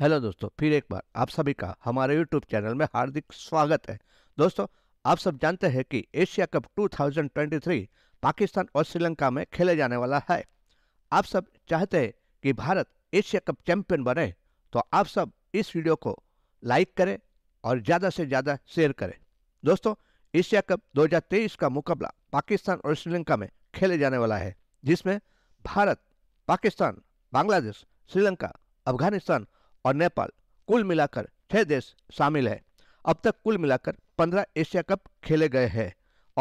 hello दोस्तों फिर एक बार आप सभी का हमारे यूट्यूब चैनल में हार्दिक स्वागत है दोस्तों आप सब जानते हैं कि एशिया कप 2023 पाकिस्तान और श्रीलंका में खेले जाने वाला है आप सब चाहते हैं कि भारत एशिया कप चैंपियन बने तो आप सब इस वीडियो को लाइक करें और ज़्यादा से ज़्यादा शेयर करें दोस्तों एशिया कप दो का मुकाबला पाकिस्तान और श्रीलंका में खेले जाने वाला है जिसमें भारत पाकिस्तान बांग्लादेश श्रीलंका अफगानिस्तान और नेपाल कुल मिलाकर छह देश शामिल है अब तक कुल मिलाकर पंद्रह एशिया कप खेले गए हैं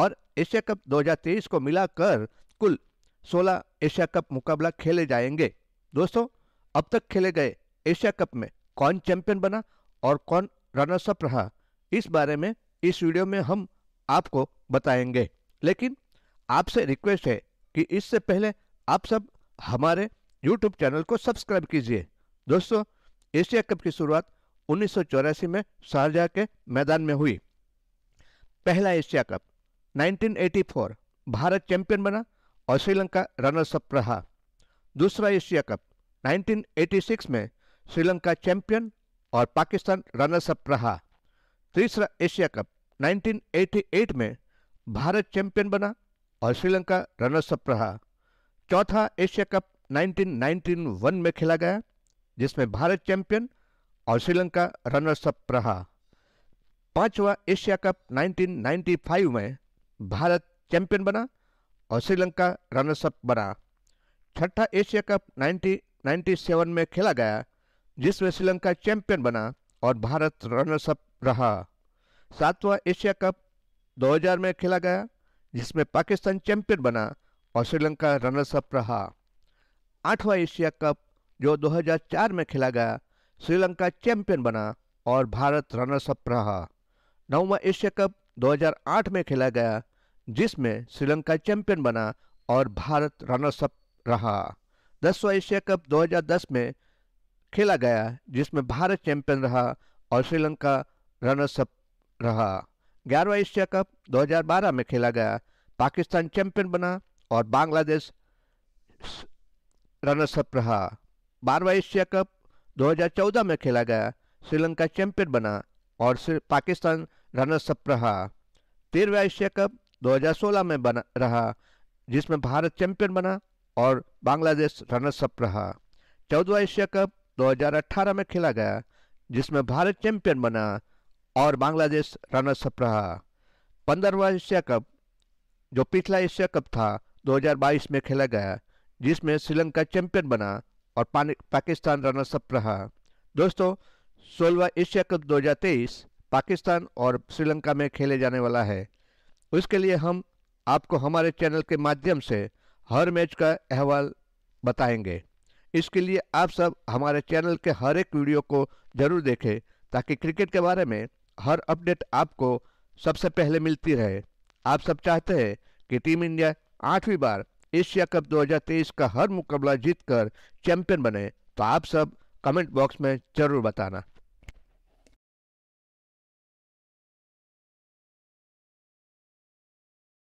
और एशिया कप 2023 को मिलाकर कुल 16 एशिया कप मुकाबला खेले जाएंगे दोस्तों अब तक खेले गए एशिया कप में कौन चैंपियन बना और कौन रनर्स अप रहा इस बारे में इस वीडियो में हम आपको बताएंगे लेकिन आपसे रिक्वेस्ट है कि इससे पहले आप सब हमारे यूट्यूब चैनल को सब्सक्राइब कीजिए दोस्तों एशिया कप की शुरुआत उन्नीस में शारजा के मैदान में हुई पहला एशिया कप 1984 भारत चैंपियन बना और श्रीलंका रनर्सअप रहा दूसरा एशिया कप 1986 में श्रीलंका चैंपियन और पाकिस्तान रनर्सअप रहा तीसरा एशिया कप 1988 में भारत चैंपियन बना और श्रीलंका रनर्सअप रहा चौथा एशिया कप 1991 में खेला गया जिसमें भारत चैंपियन और श्रीलंका रनर्सअप रहा पांचवा एशिया कप 1995 में भारत चैंपियन बना और श्रीलंका रनर्सअप बना छठा एशिया कप 1997 में खेला गया जिसमें श्रीलंका चैंपियन बना और भारत रनर्सअप रहा सातवां एशिया कप 2000 में खेला गया जिसमें पाकिस्तान चैंपियन बना और श्रीलंका रनर्सअप रहा आठवां एशिया कप जो 2004 में खेला गया श्रीलंका चैंपियन बना और भारत रनर्सअप रहा नौवा एशिया कप 2008 में खेला गया जिसमें श्रीलंका चैंपियन बना और भारत रनर्सअप रहा दसवा एशिया कप 2010 में खेला गया जिसमें भारत चैंपियन रहा और श्रीलंका रनर्सअप रहा ग्यारहवा एशिया कप 2012 में खेला गया पाकिस्तान चैंपियन बना और बांग्लादेश रनर्सअप रहा बारवा एशिया कप 2014 में खेला गया श्रीलंका चैंपियन बना और पाकिस्तान रनर्सअप रहा तेरहवा एशिया कप 2016 में बना रहा जिसमें भारत चैंपियन बना और बांग्लादेश रनर्सअप रहा चौदवा एशिया कप 2018 में खेला गया जिसमें भारत चैंपियन बना और बांग्लादेश रनर्सअप रहा पंद्रहवा एशिया कप जो पिछला एशिया कप था 2022 में खेला गया जिसमें श्रीलंका चैंपियन बना और पाकिस्तान रनर्सअप रहा दोस्तों सोलवा एशिया कप 2023 पाकिस्तान और श्रीलंका में खेले जाने वाला है उसके लिए हम आपको हमारे चैनल के माध्यम से हर मैच का अहवाल बताएंगे इसके लिए आप सब हमारे चैनल के हर एक वीडियो को जरूर देखें ताकि क्रिकेट के बारे में हर अपडेट आपको सबसे पहले मिलती रहे आप सब चाहते हैं कि टीम इंडिया आठवीं बार एशिया कप 2023 का हर मुकाबला जीतकर चैंपियन बने तो आप सब कमेंट बॉक्स में जरूर बताना